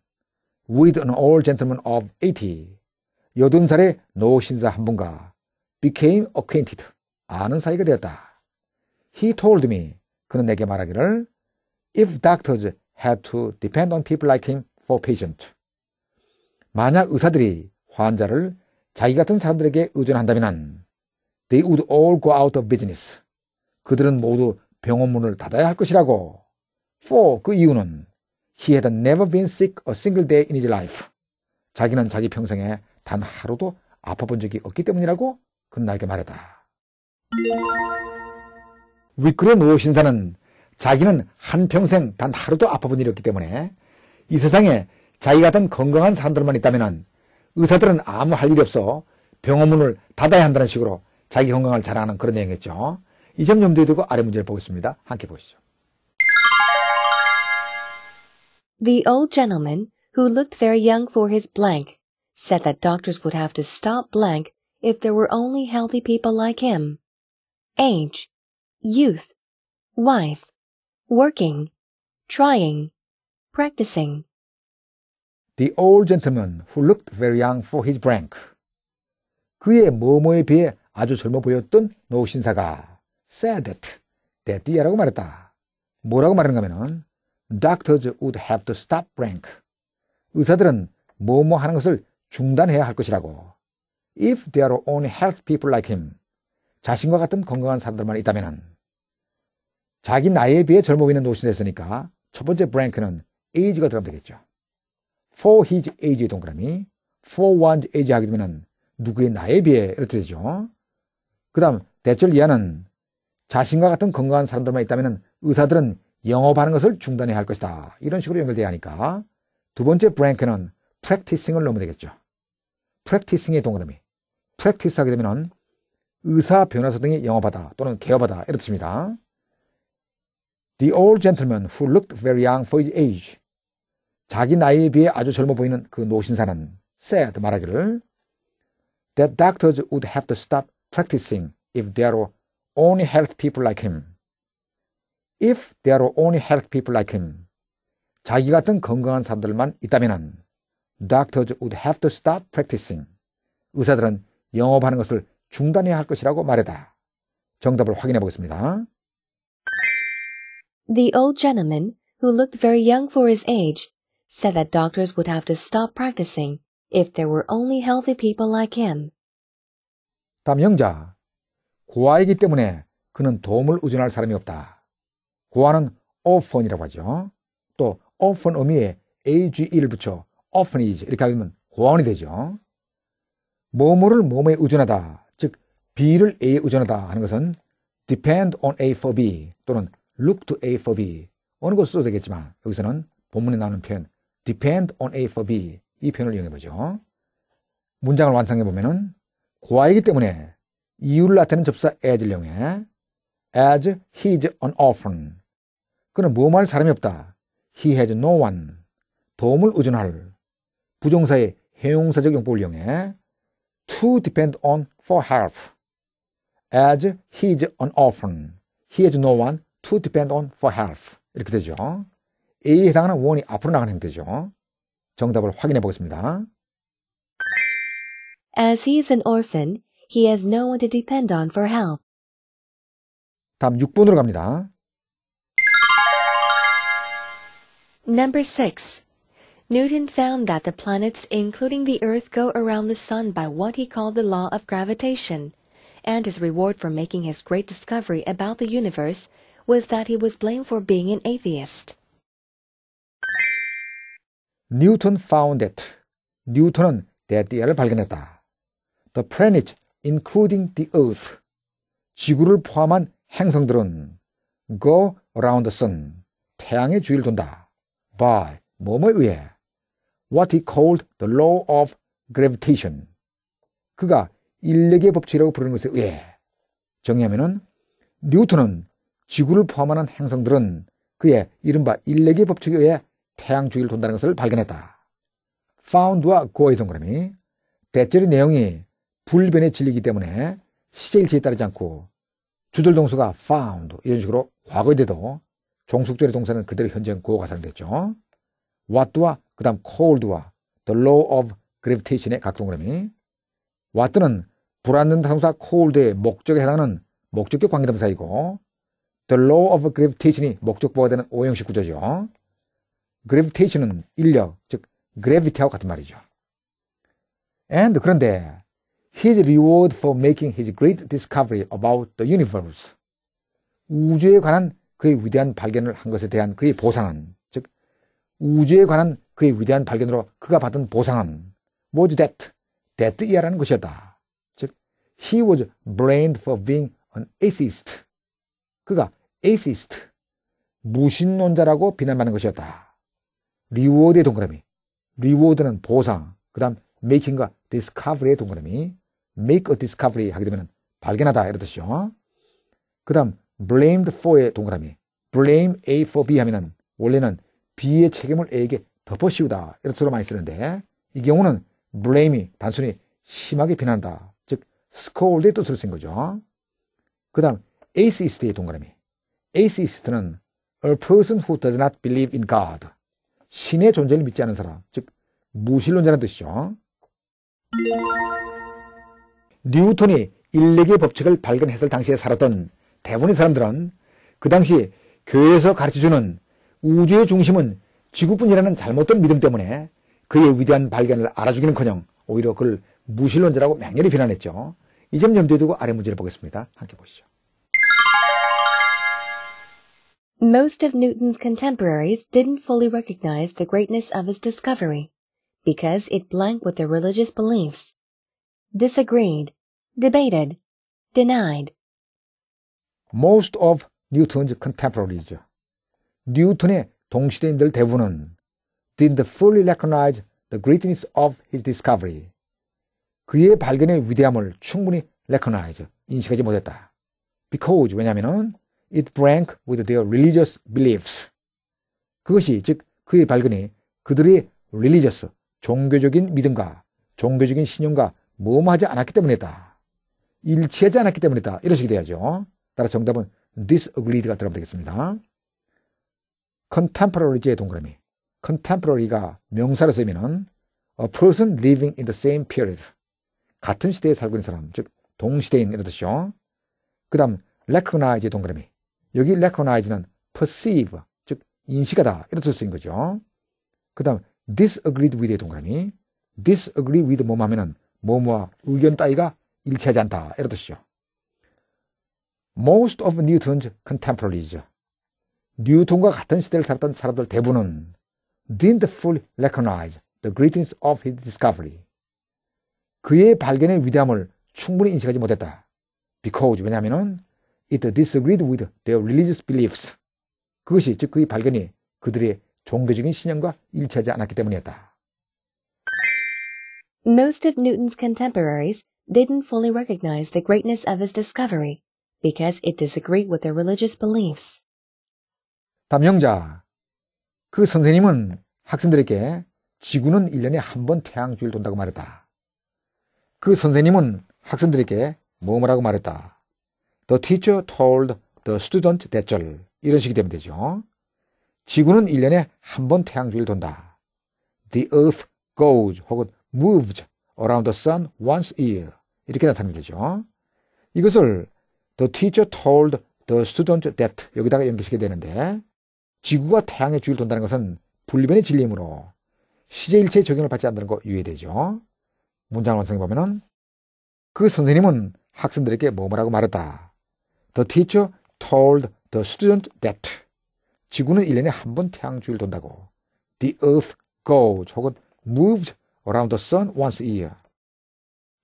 with an old gentleman of 80. 여든 살의 노신사 한 분과 became acquainted. 아는 사이가 되었다. He told me. 그는 내게 말하기를 If doctors had to depend on people like him for patient. 만약 의사들이 환자를 자기 같은 사람들에게 의존한다면 They would all go out of business. 그들은 모두 병원 문을 닫아야 할 것이라고. For 그 이유는 He had never been sick a single day in his life. 자기는 자기 평생에 단 하루도 아파본 적이 없기 때문이라고 그는 나에게 말했다. 위클의 노신사는 자기는 한평생 단 하루도 아파본 일이 없기 때문에 이 세상에 자기 같은 건강한 사람들만 있다면 의사들은 아무 할 일이 없어 병원문을 닫아야 한다는 식으로 자기 건강을 잘하는 그런 내용이었죠. 이점 염두에 두고 아래 문제를 보겠습니다. 함께 보시죠. The old gentleman, who looked very young for his blank, said that doctors would have to stop blank if there were only healthy people like him. age, youth, wife, working, trying, practicing. The old gentleman who looked very young for his rank. 그의 뭐뭐에 비해 아주 젊어 보였던 노신사가 said t h a t 대띠야라고 말했다. 뭐라고 말하는가 하면 doctors would have to stop rank. 의사들은 뭐뭐 하는 것을 중단해야 할 것이라고. If there are only health people like him. 자신과 같은 건강한 사람들만 있다면 자기 나이에 비해 젊어 보이는 노신이 됐으니까 첫 번째 브랭크는 age가 들어가면 되겠죠. for his age의 동그라미 for one's age 하게 되면 누구의 나이에 비해 이렇게 되죠. 그 다음 대절 이하는 자신과 같은 건강한 사람들만 있다면 의사들은 영업하는 것을 중단해야 할 것이다. 이런 식으로 연결돼야 하니까 두 번째 브랭크는 practicing을 넣으면 되겠죠. practicing의 동그라미 practice 하게 되면 의사, 변호사 등이 영업하다 또는 개업하다 이런 뜻입니다. The old gentleman who looked very young for his age. 자기 나이에 비해 아주 젊어 보이는 그 노신사는 said 말하기를 that doctors would have to stop practicing if there were only health people like him. If there were only health people like him. 자기 같은 건강한 사람들만 있다면 doctors would have to stop practicing. 의사들은 영업하는 것을 중단해야 할 것이라고 말하다. 정답을 확인해 보겠습니다. The old gentleman, who looked very young for his age, said that doctors would have to stop practicing if there were only healthy people like him. 다음 형자. 고아이기 때문에 그는 도움을 의존할 사람이 없다. 고아는 orphan이라고 하죠. 또 orphan 의미에 age를 붙여 orphanage 이렇게 하면 고아원이 되죠. 뭐뭐를 몸에 의존하다. B를 A에 의존하다 하는 것은 depend on A for B 또는 look to A for B 어느 것 써도 되겠지만 여기서는 본문에 나오는 표현 depend on A for B 이 표현을 이용해 보죠. 문장을 완성해 보면은 고아이기 때문에 이유를 나타내는 접사 as를 이용해 as he is an orphan 그는 무엄할 사람이 없다. he has no one 도움을 의존할 부정사의 해용사적 용법을 이용해 to depend on for help as he is an orphan. He has no one to depend on for help. 이렇게 되죠. A에 해당하는 원이 앞으로 나가는 형태죠. 정답을 확인해 보겠습니다. As he is an orphan, he has no one to depend on for help. 다음 6번으로 갑니다. Number 6. Newton found that the planets including the Earth go around the sun by what he called the law of gravitation and his reward for making his great discovery about the universe was that he was blamed for being an atheist. Newton found it. Newton은 대띠아를 발견했다. The planet, including the Earth, 지구를 포함한 행성들은 go around the sun, 태양의 주위를 돈다. by, 몸에 의해. what he called the law of gravitation. 그가 인력의 법칙이라고 부르는 것에 의해 정의하면 뉴턴은 지구를 포함하는 행성들은 그의 이른바 인력의 법칙에 의해 태양 주위를 돈다는 것을 발견했다. 파운드와 고의 동그라미 배터리 내용이 불변의 진리이기 때문에 시제일치에 따르지 않고 주절 동수가 found 이런 식으로 과거에도 돼 종속절의 동사는 그대로 현재형 고가 사용됐죠. what와 그 다음 cold와 the law of gravitation의 각 동그라미 what는 불안는 동사 cold의 목적에 해당하는 목적격 관계동사이고 the law of gravitation이 목적부가 되는 오형식 구조죠. gravitation은 인력, 즉 gravity하고 같은 말이죠. and 그런데 his reward for making his great discovery about the universe 우주에 관한 그의 위대한 발견을 한 것에 대한 그의 보상은 즉 우주에 관한 그의 위대한 발견으로 그가 받은 보상은 was that that 이하라는 것이었다. He was blamed for being an atheist. 그가 atheist, 무신론자라고 비난받는 것이었다. r e w a r d 의 동그라미. r e w a r d 는 보상. 그 다음 making과 discovery의 동그라미. make a discovery 하게 되면 발견하다. 이런 뜻이요그 다음 blamed for의 동그라미. blame A for B 하면은 원래는 B의 책임을 A에게 덮어씌우다. 이런 뜻으로 많이 쓰는데 이 경우는 blame이 단순히 심하게 비난한다. 스 c o l d 의 뜻으로 쓴 거죠. 그 다음 atheist의 동그라미. atheist는 a person who does not believe in God. 신의 존재를 믿지 않은 사람, 즉 무신론자라는 뜻이죠. 뉴턴이 인력의 법칙을 발견했을 당시에 살았던 대부분의 사람들은 그 당시 교회에서 가르쳐주는 우주의 중심은 지구뿐이라는 잘못된 믿음 때문에 그의 위대한 발견을 알아주기는커녕 오히려 그를 무신론자라고 맹렬히 비난했죠. 염두에 두고 아래 문제를 보겠습니다. 함께 보시죠. Most of Newton's contemporaries didn't fully recognize the greatness of his discovery because it blanked with their religious beliefs. Disagreed, debated, denied. Most of Newton's contemporaries. 뉴턴의 동시대인들 대부분은 didn't fully recognize the greatness of his discovery. 그의 발견의 위대함을 충분히 recognize, 인식하지 못했다. Because, 왜냐면은, it broke with their religious beliefs. 그것이, 즉, 그의 발견이 그들의 religious, 종교적인 믿음과 종교적인 신념과 모험하지 않았기 때문이다. 일치하지 않았기 때문이다. 이런 식이 돼야죠. 따라 정답은 disagreed가 들어가면 되겠습니다. contemporary의 동그라미. contemporary가 명사로 쓰면은 a person living in the same period. 같은 시대에 살고 있는 사람, 즉 동시대인 이런 뜻이요. 그 다음 recognize 동그라미. 여기 recognize는 perceive, 즉 인식하다 이런 뜻인 거죠. 그 다음 disagreed with 동그라미. disagree with 뭐뭐 하면은 뭐뭐와 의견 따위가 일치하지 않다 이런 뜻이죠. Most of Newton's contemporaries 뉴턴과 같은 시대를 살았던 사람들 대부분은 didn't fully recognize the greatness of his discovery. 그의 발견의 위대함을 충분히 인식하지 못했다. Because 왜냐하면은 it disagreed with their religious beliefs. 그것이 즉 그의 발견이 그들의 종교적인 신념과 일치하지 않았기 때문이었다. Most of Newton's contemporaries didn't fully recognize the greatness of his discovery because it disagreed with their religious beliefs. 담영자, 그 선생님은 학생들에게 지구는 1년에 한 번 태양주의를 돈다고 말했다. 그 선생님은 학생들에게 뭐라고 뭐 말했다. The teacher told the student that 이런 식이 되면 되죠. 지구는 1년에 한 번 태양주를 돈다. The earth goes 혹은 moves around the sun once a year. 이렇게 나타내면 되죠. 이것을 the teacher told the student that 여기다가 연결시게 되는데 지구가 태양의 주위를 돈다는 것은 불변의 진리이므로 시제일체의 적용을 받지 않는 거 유의되죠. 문장 완성해 보면은 그 선생님은 학생들에게 뭐 뭐라고 말했다. The teacher told the student that 지구는 1년에 한 번 태양주를 돈다고. The earth goes 혹은 moves around the sun once a year.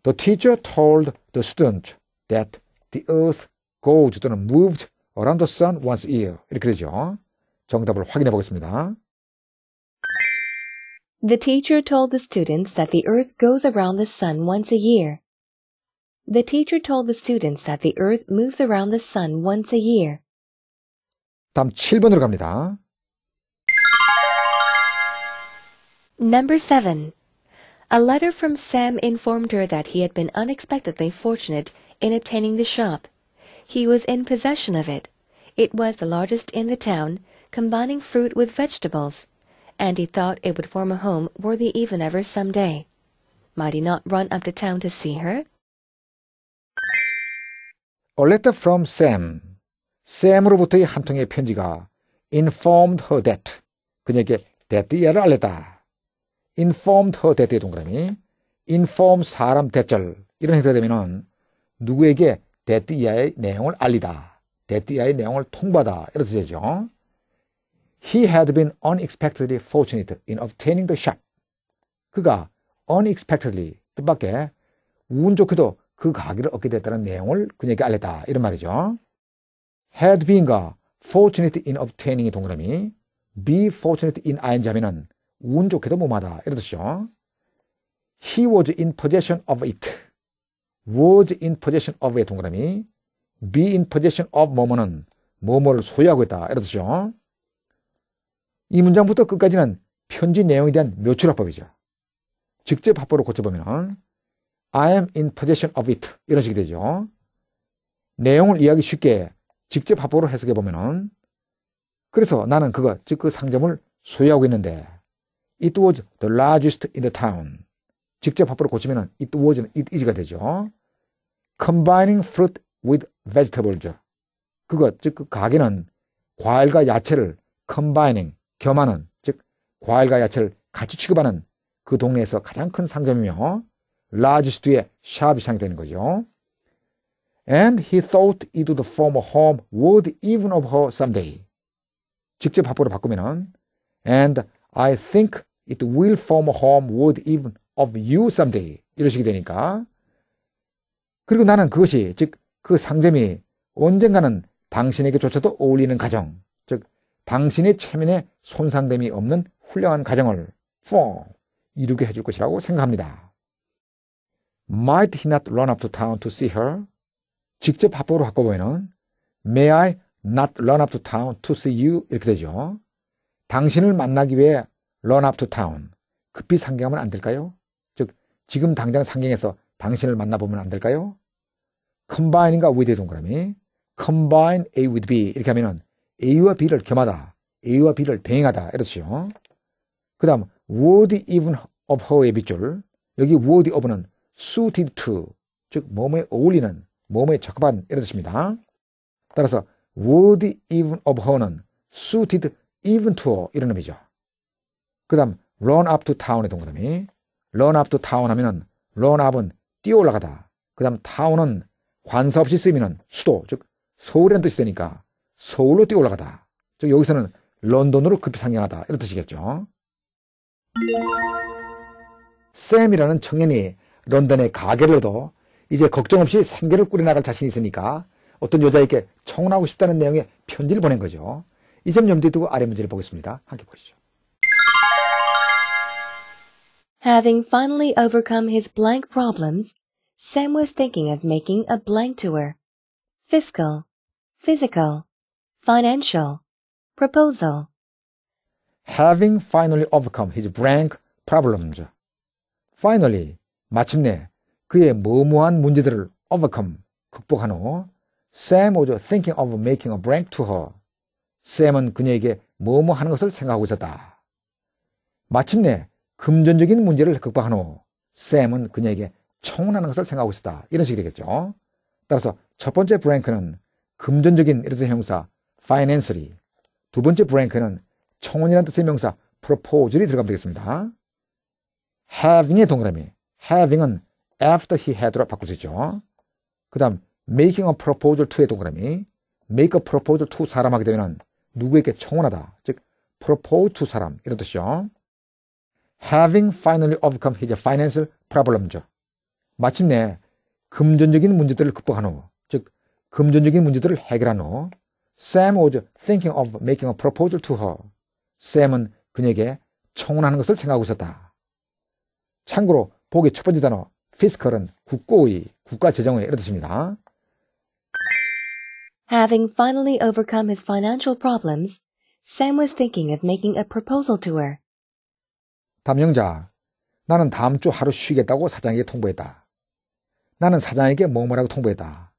The teacher told the student that the earth goes 또는 moves around the sun once a year. 이렇게 되죠. 정답을 확인해 보겠습니다. The teacher told the students that the Earth goes around the Sun once a year. The teacher told the students that the Earth moves around the Sun once a year. 다음 7번으로 갑니다. Number 7. A letter from Sam informed her that he had been unexpectedly fortunate in obtaining the shop. He was in possession of it. It was the largest in the town, combining fruit with vegetables. and he thought it would form a home worthy even of her some day. Might he not run up to town to see her? A letter from Sam. 샘으로부터의 한 통의 편지가 informed her that 그녀에게 that의 예를 알렸다. informed her that의 동그라미 inform 사람 대절 이런 형태가 되면은 누구에게 that의 이하의 내용을 알리다. that의 이하의 내용을 통보하다 이런 뜻이죠. He had been unexpectedly fortunate in obtaining the shop. 그가 unexpectedly 뜻밖에 운 좋게도 그 가게를 얻게 됐다는 내용을 그녀에게 알렸다. 이런 말이죠. had been과 fortunate in obtaining의 동그라미 be fortunate in ing 하면은 운 좋게도 몸하다. 이런 뜻이죠. He was in possession of it. was in possession of의 동그라미 be in possession of 뭐뭐는 뭐뭐를 소유하고 있다. 이런 뜻이죠. 이 문장부터 끝까지는 편지 내용에 대한 묘출화법이죠. 직접 합법으로 고쳐보면 I am in possession of it 이런 식이 되죠. 내용을 이해하기 쉽게 직접 합법으로 해석해보면 그래서 나는 그거 즉 그 상점을 소유하고 있는데 It was the largest in the town 직접 합법으로 고치면 It was는 It is가 되죠. Combining fruit with vegetables 그거즉 그 가게는 과일과 야채를 combining 겸하는 즉 과일과 야채를 같이 취급하는 그 동네에서 가장 큰 상점이며 라지 스튜의 샵이 상되는 거죠. And he thought it would form a home would even of her someday. 직접 밥으로 바꾸면은 And I think it will form a home would even of you someday. 이러시게 되니까. 그리고 나는 그것이 즉 그 상점이 언젠가는 당신에게조차도 어울리는 가정, 당신의 체면에 손상됨이 없는 훌륭한 가정을 f 이루게 해줄 것이라고 생각합니다. Might he not run up to town to see her? 직접 합법으로 바꿔보면 May I not run up to town to see you? 이렇게 되죠. 당신을 만나기 위해 run up to town. 급히 상경하면 안 될까요? 즉, 지금 당장 상경해서 당신을 만나보면 안 될까요? c o m b i n e 인 with 동그라미 combine A with B 이렇게 하면 A와 B를 겸하다. A와 B를 병행하다. 이렇지요. 그 다음, word even of her의 빗줄 여기 word of는 suited to. 즉, 몸에 어울리는, 몸에 적합한. 이런 습니다 따라서, word even of her는 suited even to. 이런 의미죠. 그 다음, run up to town의 동그라미. run up to town 하면은, run up은 뛰어 올라가다. 그 다음, town은 관사 없이 쓰이면은 수도, 즉, 서울이라는 뜻이 되니까 서울로 뛰어 올라가다. 즉 여기서는 런던으로 급히 상향하다 이런 뜻이겠죠. 샘이라는 청년이 런던의 가게를 얻어 이제 걱정 없이 생계를 꾸려나갈 자신이 있으니까 어떤 여자에게 청혼하고 싶다는 내용의 편지를 보낸 거죠. 이 점 염두에 두고 아래 문제를 보겠습니다. 함께 보시죠. Having finally overcome his blank problems, Sam was thinking of making a blank tour. Fiscal, physical, financial, proposal. Having finally overcome his rank problems. Finally, 마침내 그의 무모한 문제들을 overcome, 극복한 후 Sam was thinking of making a break to her. 샘은 그녀에게 뭐뭐 하는 것을 생각하고 있었다. 마침내 금전적인 문제를 극복한 후 샘은 그녀에게 청혼하는 것을 생각하고 있었다. 이런 식이겠죠. 따라서 첫 번째 브랭크는 금전적인 이래서 형사 financially. 두 번째 브랭크는 청혼이라는 뜻의 명사 proposal이 들어가면 되겠습니다. having의 동그라미. having은 after he had로 바꿀 수 있죠. 그 다음 making a proposal to의 동그라미. make a proposal to 사람 하게 되면 누구에게 청혼하다. 즉 propose to 사람 이런 뜻이죠. having finally overcome his financial problem죠. 마침내 금전적인 문제들을 극복한 후, 즉 금전적인 문제들을 해결한 후 Sam was thinking of making a proposal to her. Sam은 그녀에게 청혼하는 것을 생각하고 있었다. 참고로 보기 첫 번째 단어 fiscal은 국고의, 국가재정의 이런 뜻입니다. Having finally overcome his financial problems, Sam was thinking of making a proposal to her. 담영자, 나는 다음 주 하루 쉬겠다고 사장에게 통보했다. 나는 사장에게 뭐뭐라고 통보했다.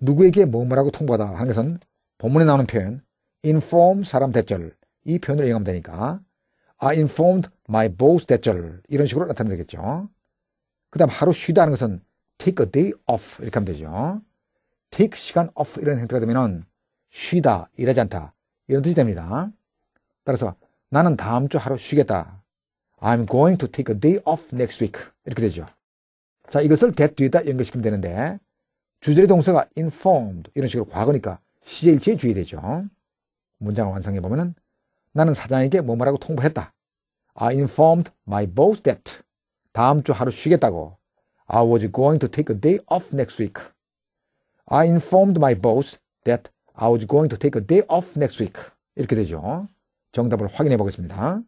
누구에게 뭐뭐라고 통보하다 하는 것은 본문에 나오는 표현 inform 사람 대절 이 표현을 이용하면 되니까 I informed my boss 대절 이런 식으로 나타내면 되겠죠. 그 다음 하루 쉬다 하는 것은 take a day off 이렇게 하면 되죠. take 시간 off 이런 형태가 되면 쉬다 일하지 않다 이런 뜻이 됩니다. 따라서 나는 다음 주 하루 쉬겠다. I'm going to take a day off next week 이렇게 되죠. 자 이것을 that 뒤에다 연결시키면 되는데 주절의 동사가 informed 이런 식으로 과거니까 시제일치에 주의되죠. 문장을 완성해 보면은 나는 사장에게 뭐뭐라고 통보했다. I informed my boss that 다음 주 하루 쉬겠다고. I was going to take a day off next week. I informed my boss that I was going to take a day off next week. 이렇게 되죠. 정답을 확인해 보겠습니다.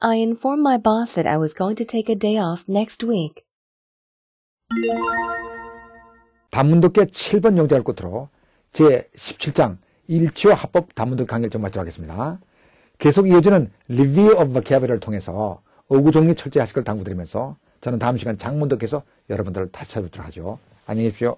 I informed my boss that I was going to take a day off next week. 단문독계 7번 용장을 끝으로 제17장 1초 합법 단문독 강의를 좀 마치도록 하겠습니다. 계속 이어지는 리뷰 오브 버캐브를 통해서 어구정리 철저히 하실 걸 당부드리면서 저는 다음 시간 장문독께서 여러분들을 다시 찾아뵙도록 하죠. 안녕히 계십시오.